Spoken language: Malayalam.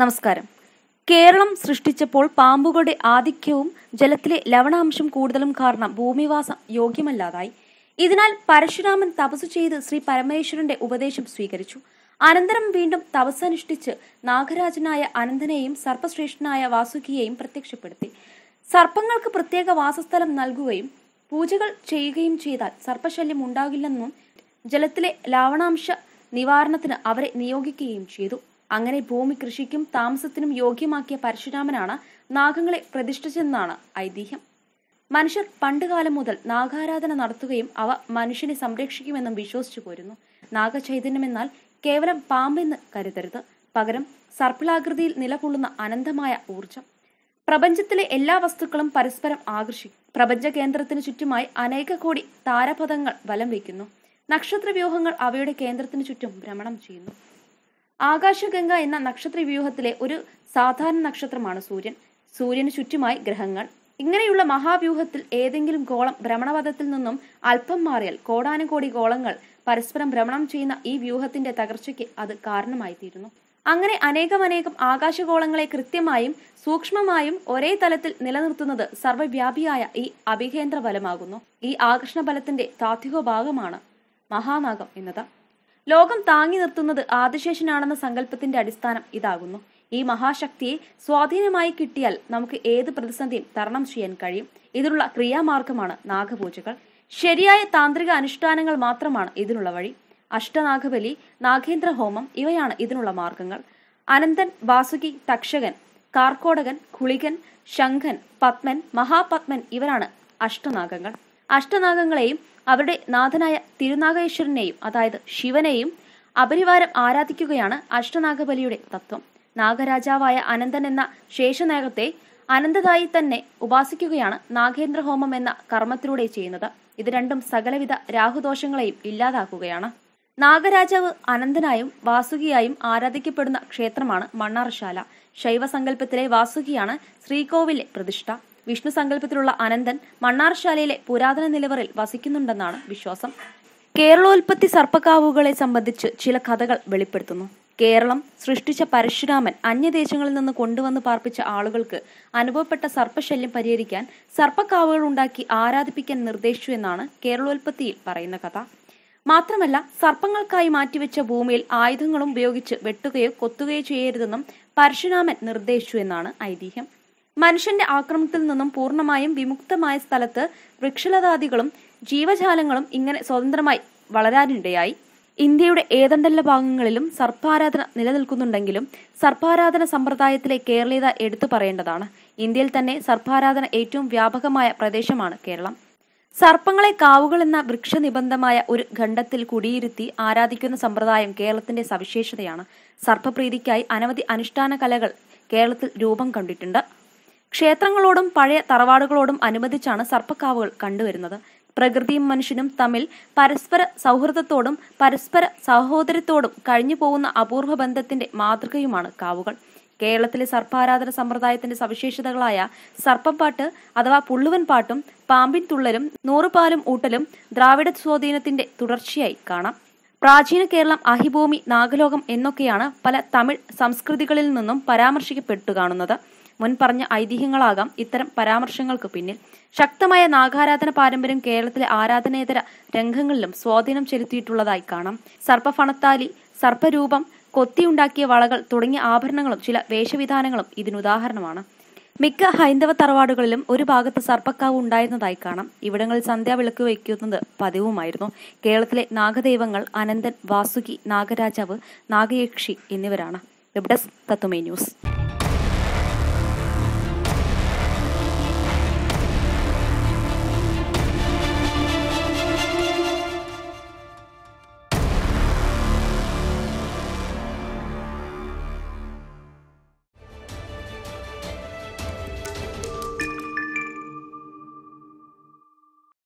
നമസ്കാരം കേരളം സൃഷ്ടിച്ചപ്പോൾ പാമ്പുകളുടെ ആധിക്യവും ജലത്തിലെ ലവണാംശം കൂടുതലും കാരണം ഭൂമിവാസം യോഗ്യമല്ലാതായി ഇതിനാൽ പരശുരാമൻ തപസ് ചെയ്ത് ശ്രീ പരമേശ്വരന്റെ ഉപദേശം സ്വീകരിച്ചു അനന്തരം വീണ്ടും തപസ്സനുഷ്ഠിച്ച് നാഗരാജനായ അനന്തനെയും സർപ്പശ്രേഷ്ഠനായ വാസുകിയെയും പ്രത്യക്ഷപ്പെടുത്തി സർപ്പങ്ങൾക്ക് പ്രത്യേക വാസസ്ഥലം നൽകുകയും പൂജകൾ ചെയ്യുകയും ചെയ്താൽ സർപ്പശല്യം ഉണ്ടാകില്ലെന്നും ജലത്തിലെ ലാവണാംശ നിവാരണത്തിന് അവരെ നിയോഗിക്കുകയും ചെയ്തു അങ്ങനെ ഭൂമി കൃഷിക്കും താമസത്തിനും യോഗ്യമാക്കിയ പരശുരാമനാണ് നാഗങ്ങളെ പ്രതിഷ്ഠിച്ചെന്നാണ് ഐതിഹ്യം മനുഷ്യർ പണ്ടുകാലം മുതൽ നാഗാരാധന നടത്തുകയും അവ മനുഷ്യനെ സംരക്ഷിക്കുമെന്നും വിശ്വസിച്ചു പോരുന്നു നാഗചൈതന്യം എന്നാൽ കേവലം പാമ്പെന്ന് കരുതരുത് പകരം സർപ്പിളാകൃതിയിൽ നിലകൊള്ളുന്ന അനന്തമായ ഊർജം പ്രപഞ്ചത്തിലെ എല്ലാ വസ്തുക്കളും പരസ്പരം ആകർഷിക്കും പ്രപഞ്ച കേന്ദ്രത്തിന് ചുറ്റുമായി അനേക കോടി താരപഥങ്ങൾ വലം വയ്ക്കുന്നു വ്യൂഹങ്ങൾ അവയുടെ കേന്ദ്രത്തിന് ചുറ്റും ഭ്രമണം ചെയ്യുന്നു ആകാശഗംഗ എന്ന നക്ഷത്ര വ്യൂഹത്തിലെ ഒരു സാധാരണ നക്ഷത്രമാണ് സൂര്യൻ സൂര്യന് ചുറ്റുമായി ഗ്രഹങ്ങൾ ഇങ്ങനെയുള്ള മഹാവ്യൂഹത്തിൽ ഏതെങ്കിലും ഗോളം ഭ്രമണപഥത്തിൽ നിന്നും അല്പം മാറിയാൽ കോടാനുകോടി ഗോളങ്ങൾ പരസ്പരം ഭ്രമണം ചെയ്യുന്ന ഈ വ്യൂഹത്തിന്റെ തകർച്ചയ്ക്ക് അത് കാരണമായിത്തീരുന്നു അങ്ങനെ അനേകമനേകം ആകാശഗോളങ്ങളെ കൃത്യമായും സൂക്ഷ്മമായും ഒരേ തലത്തിൽ നിലനിർത്തുന്നത് സർവ്വവ്യാപിയായ ഈ അഭികേന്ദ്ര ബലമാകുന്നു ഈ ആകർഷണ ബലത്തിന്റെ താത്വിക ഭാഗമാണ് മഹാനാഗം എന്നത് ലോകം താങ്ങി നിർത്തുന്നത് ആദിശേഷനാണെന്ന സങ്കല്പത്തിന്റെ അടിസ്ഥാനം ഇതാകുന്നു ഈ മഹാശക്തിയെ സ്വാധീനമായി കിട്ടിയാൽ നമുക്ക് ഏത് പ്രതിസന്ധിയും തരണം ചെയ്യാൻ കഴിയും ഇതിനുള്ള ക്രിയാമാർഗമാണ് നാഗപൂജകൾ ശരിയായ താന്ത്രിക അനുഷ്ഠാനങ്ങൾ മാത്രമാണ് ഇതിനുള്ള വഴി അഷ്ടനാഗബലി നാഗേന്ദ്ര ഹോമം ഇവയാണ് ഇതിനുള്ള മാർഗങ്ങൾ അനന്തൻ വാസുകി തക്ഷകൻ കാർക്കോടകൻ കുളികൻ ശംഖൻ പത്മൻ മഹാപത്മൻ ഇവരാണ് അഷ്ടനാഗങ്ങൾ അഷ്ടനാഗങ്ങളെയും അവരുടെ നാഥനായ തിരുനാഗേശ്വരനെയും അതായത് ശിവനെയും അപരിവാരം ആരാധിക്കുകയാണ് അഷ്ടനാഗബലിയുടെ തത്വം നാഗരാജാവായ അനന്തൻ എന്ന ശേഷനാഗത്തെ അനന്തതായി തന്നെ ഉപാസിക്കുകയാണ് നാഗേന്ദ്ര ഹോമം എന്ന കർമ്മത്തിലൂടെ ചെയ്യുന്നത് ഇത് രണ്ടും സകലവിധ രാഹുദോഷങ്ങളെയും ഇല്ലാതാക്കുകയാണ് നാഗരാജാവ് അനന്തനായും വാസുകിയായും ആരാധിക്കപ്പെടുന്ന ക്ഷേത്രമാണ് മണ്ണാർശാല ശൈവസങ്കല്പത്തിലെ വാസുകിയാണ് ശ്രീകോവിലെ പ്രതിഷ്ഠ വിഷ്ണു സങ്കല്പത്തിലുള്ള അനന്തൻ മണ്ണാർശാലയിലെ പുരാതന നിലവറിൽ വസിക്കുന്നുണ്ടെന്നാണ് വിശ്വാസം കേരളോൽപ്പത്തി സർപ്പക്കാവുകളെ സംബന്ധിച്ച് ചില കഥകൾ വെളിപ്പെടുത്തുന്നു കേരളം സൃഷ്ടിച്ച പരശുരാമൻ അന്യദേശങ്ങളിൽ നിന്ന് കൊണ്ടുവന്ന് പാർപ്പിച്ച ആളുകൾക്ക് അനുഭവപ്പെട്ട സർപ്പശല്യം പരിഹരിക്കാൻ സർപ്പക്കാവുകൾ ഉണ്ടാക്കി ആരാധിപ്പിക്കാൻ നിർദ്ദേശിച്ചു എന്നാണ് കേരളോൽപ്പത്തിയിൽ പറയുന്ന കഥ മാത്രമല്ല സർപ്പങ്ങൾക്കായി മാറ്റിവെച്ച ഭൂമിയിൽ ആയുധങ്ങളും ഉപയോഗിച്ച് വെട്ടുകയോ കൊത്തുകയോ ചെയ്യരുതെന്നും പരശുരാമൻ നിർദ്ദേശിച്ചു എന്നാണ് ഐതിഹ്യം മനുഷ്യന്റെ ആക്രമണത്തിൽ നിന്നും പൂർണ്ണമായും വിമുക്തമായ സ്ഥലത്ത് വൃക്ഷലതാദികളും ജീവജാലങ്ങളും ഇങ്ങനെ സ്വതന്ത്രമായി വളരാനിടയായി ഇന്ത്യയുടെ ഏതണ്ടല്ല ഭാഗങ്ങളിലും സർപ്പാരാധന നിലനിൽക്കുന്നുണ്ടെങ്കിലും സർപ്പാരാധന സമ്പ്രദായത്തിലെ കേരളീയത എടുത്തു പറയേണ്ടതാണ് ഇന്ത്യയിൽ തന്നെ സർപ്പാരാധന ഏറ്റവും വ്യാപകമായ പ്രദേശമാണ് കേരളം സർപ്പങ്ങളെ കാവുകൾ എന്ന വൃക്ഷനിബന്ധമായ ഒരു ഖണ്ഡത്തിൽ കുടിയിരുത്തി ആരാധിക്കുന്ന സമ്പ്രദായം കേരളത്തിന്റെ സവിശേഷതയാണ് സർപ്പപ്രീതിക്കായി അനവധി അനുഷ്ഠാന കലകൾ കേരളത്തിൽ രൂപം കണ്ടിട്ടുണ്ട് ക്ഷേത്രങ്ങളോടും പഴയ തറവാടുകളോടും അനുബന്ധിച്ചാണ് സർപ്പക്കാവുകൾ കണ്ടുവരുന്നത് പ്രകൃതിയും മനുഷ്യനും തമ്മിൽ പരസ്പര സൗഹൃദത്തോടും പരസ്പര സഹോദരത്തോടും കഴിഞ്ഞു പോകുന്ന അപൂർവ ബന്ധത്തിന്റെ മാതൃകയുമാണ് കാവുകൾ കേരളത്തിലെ സർപ്പാരാധന സമ്പ്രദായത്തിന്റെ സവിശേഷതകളായ പാട്ട് അഥവാ പുള്ളുവൻ പാട്ടും പാമ്പിൻ തുള്ളലും നൂറുപാലും ഊട്ടലും ദ്രാവിഡ സ്വാധീനത്തിന്റെ തുടർച്ചയായി കാണാം പ്രാചീന കേരളം അഹിഭൂമി നാഗലോകം എന്നൊക്കെയാണ് പല തമിഴ് സംസ്കൃതികളിൽ നിന്നും പരാമർശിക്കപ്പെട്ടു കാണുന്നത് മുൻ പറഞ്ഞ ഐതിഹ്യങ്ങളാകാം ഇത്തരം പരാമർശങ്ങൾക്ക് പിന്നിൽ ശക്തമായ നാഗാരാധന പാരമ്പര്യം കേരളത്തിലെ ആരാധനേതര രംഗങ്ങളിലും സ്വാധീനം ചെലുത്തിയിട്ടുള്ളതായി കാണാം സർപ്പഫണത്താലി സർപ്പരൂപം കൊത്തിയുണ്ടാക്കിയ വളകൾ തുടങ്ങിയ ആഭരണങ്ങളും ചില വേഷവിധാനങ്ങളും ഇതിനുദാഹരണമാണ് മിക്ക ഹൈന്ദവ തറവാടുകളിലും ഒരു ഭാഗത്ത് സർപ്പക്കാവ് ഉണ്ടായിരുന്നതായി കാണാം ഇവിടങ്ങളിൽ സന്ധ്യാവിളക്ക് വയ്ക്കുന്നത് പതിവുമായിരുന്നു കേരളത്തിലെ നാഗദൈവങ്ങൾ അനന്തൻ വാസുകി നാഗരാജാവ് നാഗയക്ഷി എന്നിവരാണ് വെബ്ഡസ് തത്തുമേ ന്യൂസ്